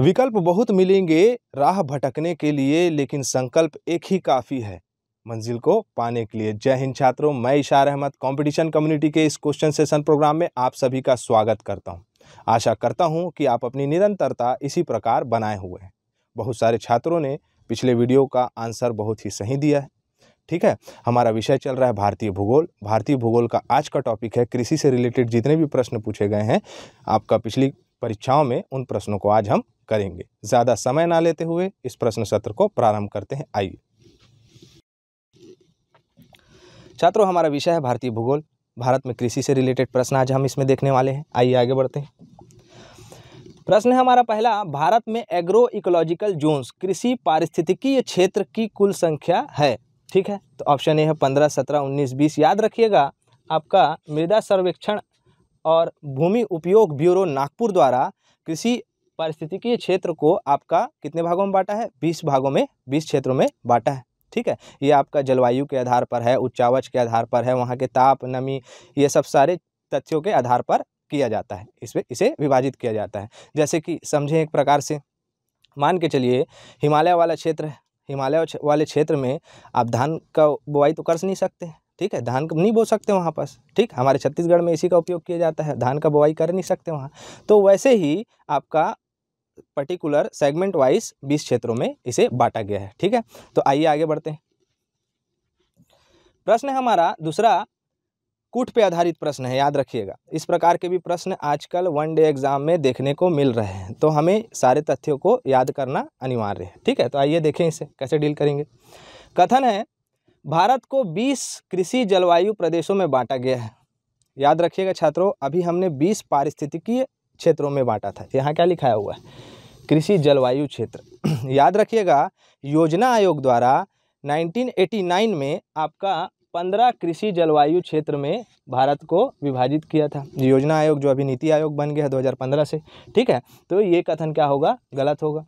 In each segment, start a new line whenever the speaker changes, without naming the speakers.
विकल्प बहुत मिलेंगे राह भटकने के लिए लेकिन संकल्प एक ही काफ़ी है मंजिल को पाने के लिए जय हिंद छात्रों मैं इशार अहमद कंपटीशन कम्युनिटी के इस क्वेश्चन सेशन प्रोग्राम में आप सभी का स्वागत करता हूं आशा करता हूं कि आप अपनी निरंतरता इसी प्रकार बनाए हुए हैं बहुत सारे छात्रों ने पिछले वीडियो का आंसर बहुत ही सही दिया है ठीक है हमारा विषय चल रहा है भारतीय भूगोल भारतीय भूगोल का आज का टॉपिक है कृषि से रिलेटेड जितने भी प्रश्न पूछे गए हैं आपका पिछली परीक्षाओं में उन प्रश्नों को आज हम करेंगे ज़्यादा समय ना लेते हुए इस प्रश्न सत्र को प्रारंभ करते हैं आइए छात्रों हमारा विषय है भारतीय भूगोल भारत में कृषि से रिलेटेड प्रश्न आज हम इसमें देखने वाले हैं आइए आगे बढ़ते हैं प्रश्न है हमारा पहला भारत में एग्रो इकोलॉजिकल जोन्स कृषि पारिस्थितिकीय क्षेत्र की कुल संख्या है ठीक है तो ऑप्शन ए है पंद्रह सत्रह उन्नीस बीस याद रखिएगा आपका मृदा सर्वेक्षण और भूमि उपयोग ब्यूरो नागपुर द्वारा कृषि पारिस्थितिकीय क्षेत्र को आपका कितने भागों में बांटा है बीस भागों में बीस क्षेत्रों में बांटा है ठीक है ये आपका जलवायु के आधार पर है उच्चावच के आधार पर है वहाँ के ताप नमी ये सब सारे तथ्यों के आधार पर किया जाता है इसमें इसे विभाजित किया जाता है जैसे कि समझें एक प्रकार से मान के चलिए हिमालय वाला क्षेत्र है हिमालय वाले क्षेत्र में आप धान का बुआई तो कर नहीं सकते ठीक है धान नहीं बो सकते वहाँ पास ठीक हमारे छत्तीसगढ़ में इसी का उपयोग किया जाता है धान का बुआई कर नहीं सकते वहाँ तो वैसे ही आपका पर्टिकुलर सेगमेंट वाइज बीस क्षेत्रों में इसे बांटा गया है ठीक है तो आइए आगे बढ़ते हैं प्रश्न हमारा दूसरा कूट पे आधारित प्रश्न है याद रखिएगा इस प्रकार के भी प्रश्न आजकल वन डे एग्जाम में देखने को मिल रहे हैं तो हमें सारे तथ्यों को याद करना अनिवार्य है ठीक है तो आइए देखें इसे कैसे डील करेंगे कथन है भारत को 20 कृषि जलवायु प्रदेशों में बांटा गया है याद रखिएगा छात्रों अभी हमने 20 पारिस्थितिकीय क्षेत्रों में बांटा था यहाँ क्या लिखाया हुआ है कृषि जलवायु क्षेत्र याद रखिएगा योजना आयोग द्वारा 1989 में आपका पंद्रह कृषि जलवायु क्षेत्र में भारत को विभाजित किया था योजना आयोग जो अभी नीति आयोग बन गया है दो से ठीक है तो ये कथन क्या होगा गलत होगा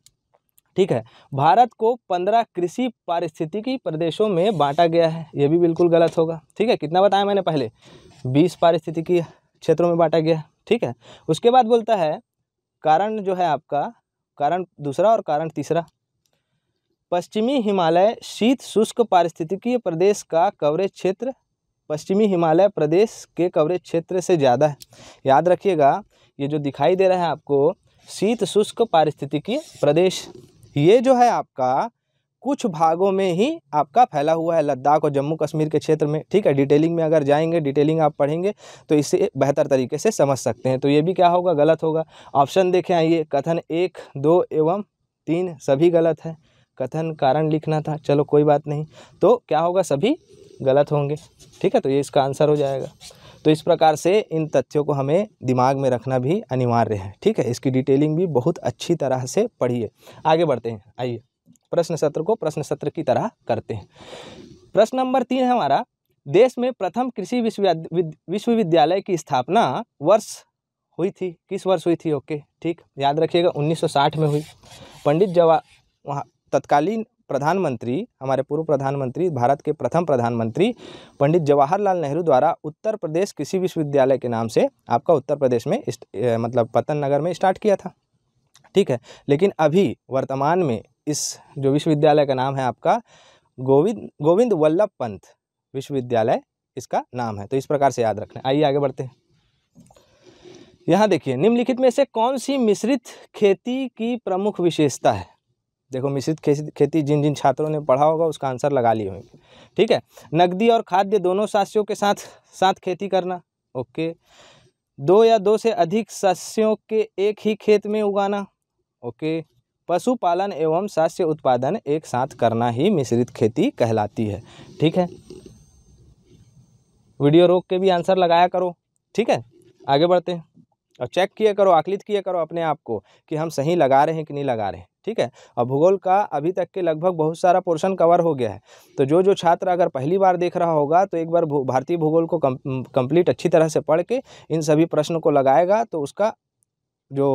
ठीक है भारत को पंद्रह कृषि पारिस्थितिकी प्रदेशों में बांटा गया है ये भी बिल्कुल गलत होगा ठीक है कितना बताया मैंने पहले बीस पारिस्थितिकी क्षेत्रों में बांटा गया ठीक है उसके बाद बोलता है कारण जो है आपका कारण दूसरा और कारण तीसरा पश्चिमी हिमालय शीत शुष्क पारिस्थितिकीय प्रदेश का कवरेज क्षेत्र पश्चिमी हिमालय प्रदेश के कवरेज क्षेत्र से ज़्यादा है याद रखिएगा ये जो दिखाई दे रहा है आपको शीत शुष्क पारिस्थितिकीय प्रदेश ये जो है आपका कुछ भागों में ही आपका फैला हुआ है लद्दाख और जम्मू कश्मीर के क्षेत्र में ठीक है डिटेलिंग में अगर जाएंगे डिटेलिंग आप पढ़ेंगे तो इसे बेहतर तरीके से समझ सकते हैं तो ये भी क्या होगा गलत होगा ऑप्शन देखें आइए कथन एक दो एवं तीन सभी गलत है कथन कारण लिखना था चलो कोई बात नहीं तो क्या होगा सभी गलत होंगे ठीक है तो ये इसका आंसर हो जाएगा तो इस प्रकार से इन तथ्यों को हमें दिमाग में रखना भी अनिवार्य है ठीक है इसकी डिटेलिंग भी बहुत अच्छी तरह से पढ़िए आगे बढ़ते हैं आइए प्रश्न सत्र को प्रश्न सत्र की तरह करते हैं प्रश्न नंबर तीन है हमारा देश में प्रथम कृषि विश्वविद्यालय की स्थापना वर्ष हुई थी किस वर्ष हुई थी ओके ठीक याद रखिएगा 1960 में हुई पंडित जवाहर वहाँ तत्कालीन प्रधानमंत्री हमारे पूर्व प्रधानमंत्री भारत के प्रथम प्रधानमंत्री पंडित जवाहरलाल नेहरू द्वारा उत्तर प्रदेश कृषि विश्वविद्यालय के नाम से आपका उत्तर प्रदेश में मतलब पतन नगर में स्टार्ट किया था ठीक है लेकिन अभी वर्तमान में इस जो विश्वविद्यालय का नाम है आपका गोविंद गोविंद वल्लभ पंत विश्वविद्यालय इसका नाम है तो इस प्रकार से याद रखना आइए आगे बढ़ते हैं यहाँ देखिए निम्नलिखित में से कौन सी मिश्रित खेती की प्रमुख विशेषता है देखो मिश्रित खेती जिन जिन छात्रों ने पढ़ा होगा उसका आंसर लगा लिए होंगे ठीक है नकदी और खाद्य दोनों सास्यों के साथ साथ खेती करना ओके दो या दो से अधिक सस्यों के एक ही खेत में उगाना ओके पशुपालन एवं शस्य उत्पादन एक साथ करना ही मिश्रित खेती कहलाती है ठीक है वीडियो रोक के भी आंसर लगाया करो ठीक है आगे बढ़ते हैं और चेक किया करो आकलित किया करो अपने आप को कि हम सही लगा रहे हैं कि नहीं लगा रहे हैं ठीक है और भूगोल का अभी तक के लगभग बहुत सारा पोर्शन कवर हो गया है तो जो जो छात्र अगर पहली बार देख रहा होगा तो एक बार भारतीय भूगोल को कम, कंप्लीट अच्छी तरह से पढ़ के इन सभी प्रश्नों को लगाएगा तो उसका जो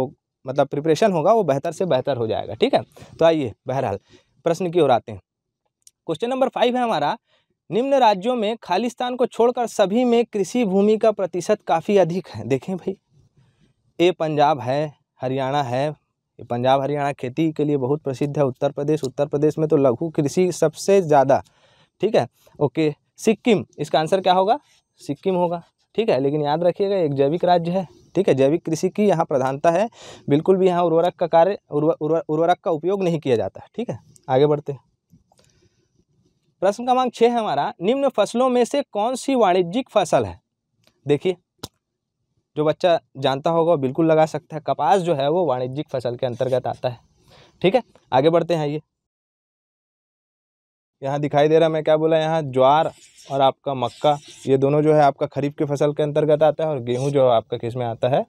मतलब प्रिपरेशन होगा वो बेहतर से बेहतर हो जाएगा ठीक है तो आइए बहरहाल प्रश्न की ओर आते हैं क्वेश्चन नंबर फाइव है हमारा निम्न राज्यों में खालिस्तान को छोड़कर सभी में कृषि भूमि का प्रतिशत काफ़ी अधिक है देखें भाई ए पंजाब है हरियाणा है पंजाब हरियाणा खेती के लिए बहुत प्रसिद्ध है उत्तर प्रदेश उत्तर प्रदेश में तो लघु कृषि सबसे ज़्यादा ठीक है ओके सिक्किम इसका आंसर क्या होगा सिक्किम होगा ठीक है लेकिन याद रखिएगा एक जैविक राज्य है ठीक है जैविक कृषि की यहाँ प्रधानता है बिल्कुल भी यहाँ उर्वरक का कार्य उर्वरक का उपयोग नहीं किया जाता है ठीक है आगे बढ़ते हैं प्रश्न क्रमांक छः है हमारा निम्न फसलों में से कौन सी वाणिज्यिक फसल है देखिए जो बच्चा जानता होगा बिल्कुल लगा सकता है कपास जो है वो वाणिज्यिक फसल के अंतर्गत आता है ठीक है आगे बढ़ते हैं ये यहाँ दिखाई दे रहा मैं क्या बोला यहाँ ज्वार और आपका मक्का ये दोनों जो है आपका खरीफ की फसल के अंतर्गत आता है और गेहूँ जो आपका किस में आता है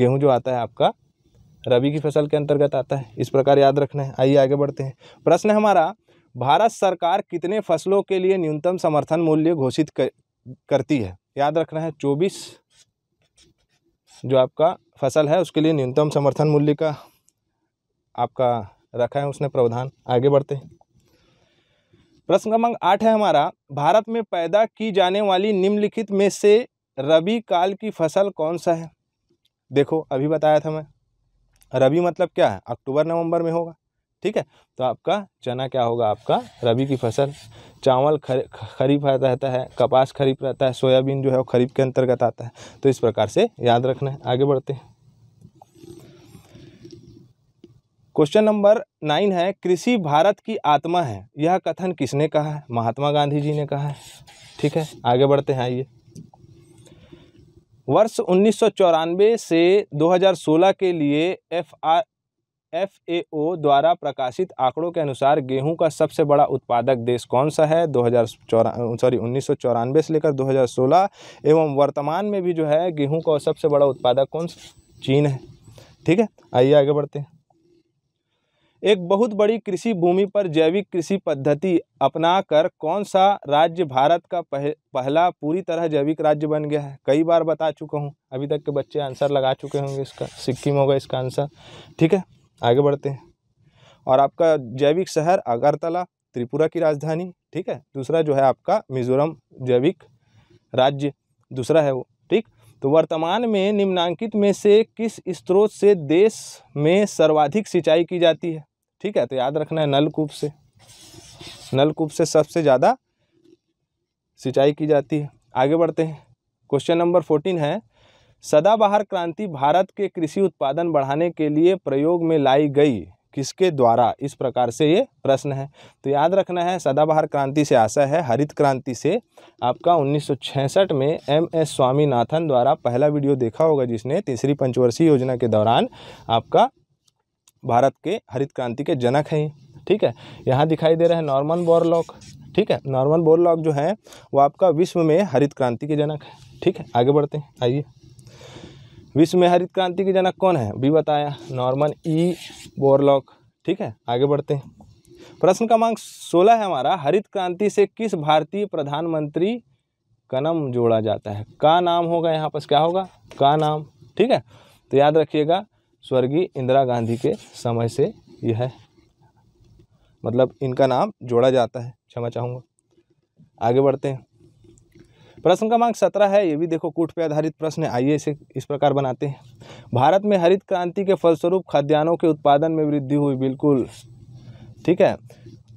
गेहूँ जो आता है आपका रबी की फसल के अंतर्गत आता है इस प्रकार याद रखना है आइए आगे बढ़ते हैं प्रश्न हमारा भारत सरकार कितने फसलों के लिए न्यूनतम समर्थन मूल्य घोषित कर, करती है याद रखना है चौबीस जो आपका फसल है उसके लिए न्यूनतम समर्थन मूल्य का आपका रखा है उसने प्रावधान आगे बढ़ते हैं प्रश्न क्रमांक आठ है हमारा भारत में पैदा की जाने वाली निम्नलिखित में से रबी काल की फसल कौन सा है देखो अभी बताया था मैं रबी मतलब क्या है अक्टूबर नवंबर में होगा ठीक है तो आपका चना क्या होगा आपका रबी की फसल चावल खर, खरीफ रहता है कपास खरीफ रहता है सोयाबीन जो है वो खरीफ के अंतर्गत आता है तो इस प्रकार से याद रखना है आगे बढ़ते हैं क्वेश्चन नंबर नाइन है कृषि भारत की आत्मा है यह कथन किसने कहा है महात्मा गांधी जी ने कहा है ठीक है आगे बढ़ते हैं आइए वर्ष उन्नीस से 2016 के लिए F R F A O द्वारा प्रकाशित आंकड़ों के अनुसार गेहूं का सबसे बड़ा उत्पादक देश कौन सा है दो हज़ार सॉरी उन्नीस से लेकर 2016 एवं वर्तमान में भी जो है गेहूं का सबसे बड़ा उत्पादक कौन सा चीन है ठीक है आइए आगे बढ़ते हैं एक बहुत बड़ी कृषि भूमि पर जैविक कृषि पद्धति अपनाकर कौन सा राज्य भारत का पह, पहला पूरी तरह जैविक राज्य बन गया है कई बार बता चुका हूँ अभी तक के बच्चे आंसर लगा चुके होंगे इसका सिक्किम होगा इसका आंसर ठीक है आगे बढ़ते हैं और आपका जैविक शहर अगरतला त्रिपुरा की राजधानी ठीक है दूसरा जो है आपका मिजोरम जैविक राज्य दूसरा है वो ठीक तो वर्तमान में निम्नांकित में से किस स्रोत से देश में सर्वाधिक सिंचाई की जाती है ठीक है तो याद रखना है नलकूप से नलकूप से सबसे ज़्यादा सिंचाई की जाती है आगे बढ़ते हैं क्वेश्चन नंबर फोर्टीन है सदाबहार क्रांति भारत के कृषि उत्पादन बढ़ाने के लिए प्रयोग में लाई गई किसके द्वारा इस प्रकार से ये प्रश्न है तो याद रखना है सदाबहार क्रांति से आशा है हरित क्रांति से आपका 1966 में एम एस स्वामीनाथन द्वारा पहला वीडियो देखा होगा जिसने तीसरी पंचवर्षीय योजना के दौरान आपका भारत के हरित क्रांति के जनक हैं ठीक है यहाँ दिखाई दे रहे हैं नॉर्मन बोरलॉक ठीक है नॉर्मन बोरलॉक जो है वो आपका विश्व में हरित क्रांति के जनक है ठीक है आगे बढ़ते हैं आइए विश्व में हरित क्रांति के जनक कौन है भी बताया नॉर्मन ई बोरलॉक ठीक है आगे बढ़ते हैं प्रश्न क्रमांक सोलह है हमारा हरित क्रांति से किस भारतीय प्रधानमंत्री का नाम जोड़ा जाता है का नाम होगा यहाँ पर क्या होगा का नाम ठीक है तो याद रखिएगा स्वर्गीय इंदिरा गांधी के समय से यह मतलब इनका नाम जोड़ा जाता है क्षमा चाहूँगा आगे बढ़ते हैं प्रश्न क्रमांक सत्रह है ये भी देखो कूट पे आधारित प्रश्न है आइए इसे इस प्रकार बनाते हैं भारत में हरित क्रांति के फलस्वरूप खाद्यान्नों के उत्पादन में वृद्धि हुई बिल्कुल ठीक है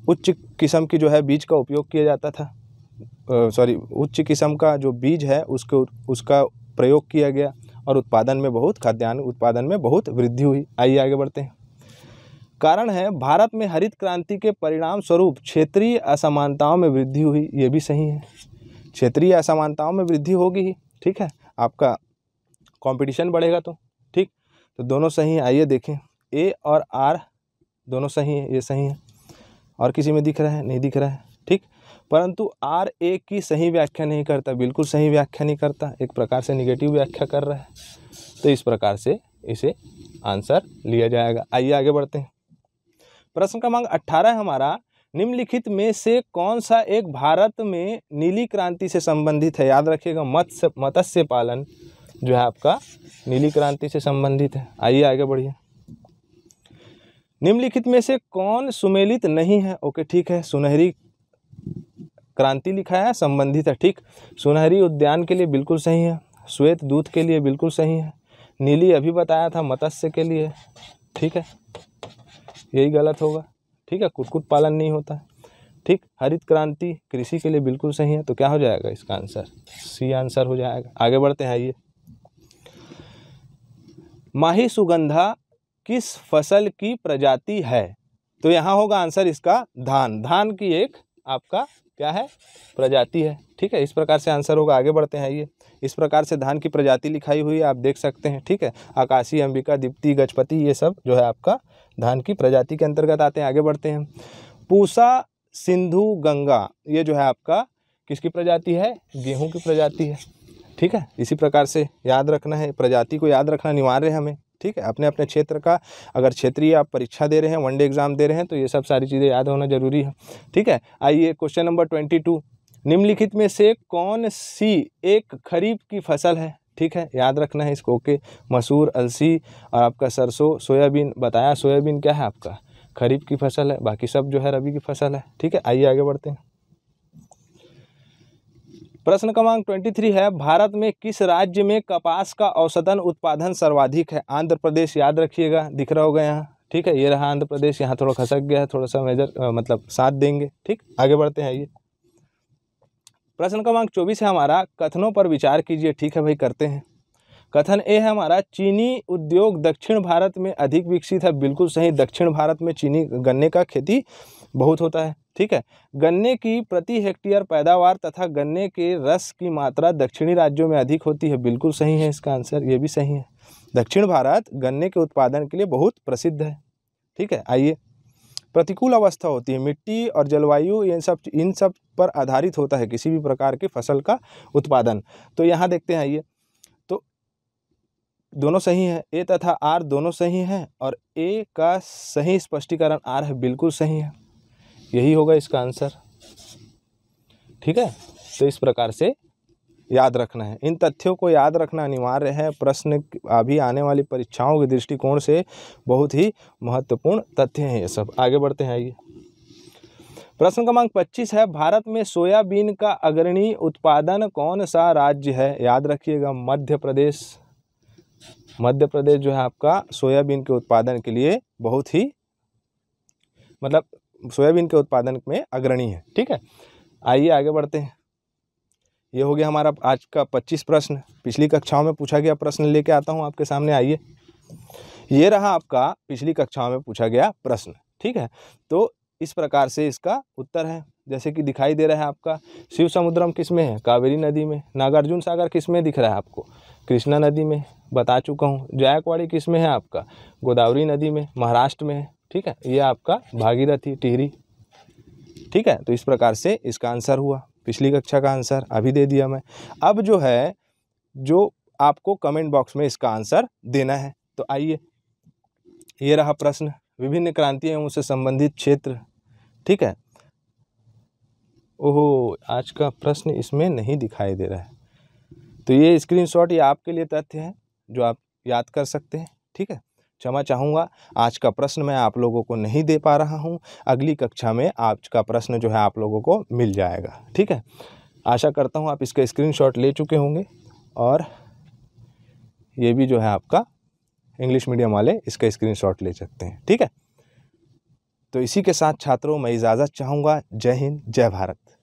उच्च किस्म की जो है बीज का उपयोग किया जाता था सॉरी उच्च किस्म का जो बीज है उसके उसका प्रयोग किया गया और उत्पादन में बहुत खाद्यान्न उत्पादन में बहुत वृद्धि हुई आइए आगे बढ़ते हैं कारण है भारत में हरित क्रांति के परिणाम स्वरूप क्षेत्रीय असमानताओं में वृद्धि हुई ये भी सही है क्षेत्रीय असमानताओं में वृद्धि होगी ही ठीक है आपका कंपटीशन बढ़ेगा तो ठीक तो दोनों सही हैं आइए देखें ए और आर दोनों सही हैं ये सही है और किसी में दिख रहा है नहीं दिख रहा है ठीक परंतु आर ए की सही व्याख्या नहीं करता बिल्कुल सही व्याख्या नहीं करता एक प्रकार से निगेटिव व्याख्या कर रहा है तो इस प्रकार से इसे आंसर लिया जाएगा आइए आगे बढ़ते हैं प्रश्न क्रमांक अट्ठारह हमारा निम्नलिखित में से कौन सा एक भारत में नीली क्रांति से संबंधित है याद रखिएगा मत्स्य मत्स्य पालन जो है आपका नीली क्रांति से संबंधित है आइए आगे बढ़िए निम्नलिखित में से कौन सुमेलित नहीं है ओके ठीक है सुनहरी क्रांति लिखा है संबंधित है ठीक सुनहरी उद्यान के लिए बिल्कुल सही है श्वेत दूध के लिए बिल्कुल सही है नीली अभी बताया था मत्स्य के लिए ठीक है यही गलत होगा ठीक है कुटकुट पालन नहीं होता है ठीक हरित क्रांति कृषि के लिए बिल्कुल सही है तो क्या हो जाएगा इसका आंसर सी आंसर हो जाएगा आगे बढ़ते हैं आइए माही सुगंधा किस फसल की प्रजाति है तो यहाँ होगा आंसर इसका धान धान की एक आपका क्या है प्रजाति है ठीक है इस प्रकार से आंसर होगा आगे बढ़ते हैं ये इस प्रकार से धान की प्रजाति लिखाई हुई है आप देख सकते हैं ठीक है आकाशीय अंबिका दीप्ति गजपति ये सब जो है आपका धान की प्रजाति के अंतर्गत आते हैं आगे बढ़ते हैं पूसा सिंधु गंगा ये जो है आपका किसकी प्रजाति है गेहूँ की प्रजाति है ठीक है इसी प्रकार से याद रखना है प्रजाति को याद रखना अनिवार्य है हमें ठीक है अपने अपने क्षेत्र का अगर क्षेत्रीय आप परीक्षा दे रहे हैं वनडे एग्जाम दे रहे हैं तो ये सब सारी चीज़ें याद होना जरूरी है ठीक है आइए क्वेश्चन नंबर ट्वेंटी टू निम्नलिखित में से कौन सी एक खरीफ की फसल है ठीक है याद रखना है इसको ओके मसूर अलसी और आपका सरसों सोयाबीन बताया सोयाबीन क्या है आपका खरीफ की फसल है बाकी सब जो है रबी की फसल है ठीक है आइए आगे बढ़ते हैं प्रश्न क्रमांक ट्वेंटी थ्री है भारत में किस राज्य में कपास का औसतन उत्पादन सर्वाधिक है आंध्र प्रदेश याद रखिएगा दिख रहा होगा यहाँ ठीक है ये रहा आंध्र प्रदेश यहाँ थोड़ा खसक गया है थोड़ा सा मेजर आ, मतलब साथ देंगे ठीक आगे बढ़ते हैं ये प्रश्न क्रमांक चौबीस है हमारा कथनों पर विचार कीजिए ठीक है भाई करते हैं कथन ए है हमारा चीनी उद्योग दक्षिण भारत में अधिक विकसित है बिल्कुल सही दक्षिण भारत में चीनी गन्ने का खेती बहुत होता है ठीक है गन्ने की प्रति हेक्टेयर पैदावार तथा गन्ने के रस की मात्रा दक्षिणी राज्यों में अधिक होती है बिल्कुल सही है इसका आंसर ये भी सही है दक्षिण भारत गन्ने के उत्पादन के लिए बहुत प्रसिद्ध है ठीक है आइए प्रतिकूल अवस्था होती है मिट्टी और जलवायु इन सब इन सब पर आधारित होता है किसी भी प्रकार की फसल का उत्पादन तो यहाँ देखते हैं आइए तो दोनों सही हैं ए तथा आर दोनों सही हैं और ए का सही स्पष्टीकरण आर है बिल्कुल सही है यही होगा इसका आंसर ठीक है तो इस प्रकार से याद रखना है इन तथ्यों को याद रखना अनिवार्य है प्रश्न अभी आने वाली परीक्षाओं के दृष्टिकोण से बहुत ही महत्वपूर्ण तथ्य हैं ये सब आगे बढ़ते हैं आइए प्रश्न क्रमांक 25 है भारत में सोयाबीन का अग्रणी उत्पादन कौन सा राज्य है याद रखिएगा मध्य प्रदेश मध्य प्रदेश जो है आपका सोयाबीन के उत्पादन के लिए बहुत ही मतलब सोयाबीन के उत्पादन में अग्रणी है ठीक है आइए आगे बढ़ते हैं ये हो गया हमारा आज का पच्चीस प्रश्न पिछली कक्षाओं में पूछा गया प्रश्न लेके आता हूँ आपके सामने आइए ये रहा आपका पिछली कक्षाओं में पूछा गया प्रश्न ठीक है तो इस प्रकार से इसका उत्तर है जैसे कि दिखाई दे रहा है आपका शिव समुद्रम किस में है कावेरी नदी में नागार्जुन सागर किस में दिख रहा है आपको कृष्णा नदी में बता चुका हूँ जायकवाड़ी किस में है आपका गोदावरी नदी में महाराष्ट्र में ठीक है ये आपका भागीरथी टिहरी ठीक है तो इस प्रकार से इसका आंसर हुआ पिछली कक्षा का आंसर अभी दे दिया मैं अब जो है जो आपको कमेंट बॉक्स में इसका आंसर देना है तो आइए ये रहा प्रश्न विभिन्न क्रांति एवं उससे संबंधित क्षेत्र ठीक है ओहो आज का प्रश्न इसमें नहीं दिखाई दे रहा है तो ये स्क्रीनशॉट ये आपके लिए तथ्य है जो आप याद कर सकते हैं ठीक है क्षमा चाहूँगा आज का प्रश्न मैं आप लोगों को नहीं दे पा रहा हूँ अगली कक्षा में आज का प्रश्न जो है आप लोगों को मिल जाएगा ठीक है आशा करता हूँ आप इसका स्क्रीनशॉट ले चुके होंगे और ये भी जो है आपका इंग्लिश मीडियम वाले इसका स्क्रीनशॉट ले सकते हैं ठीक है तो इसी के साथ छात्रों मैं इजाज़त चाहूँगा जय हिंद जय भारत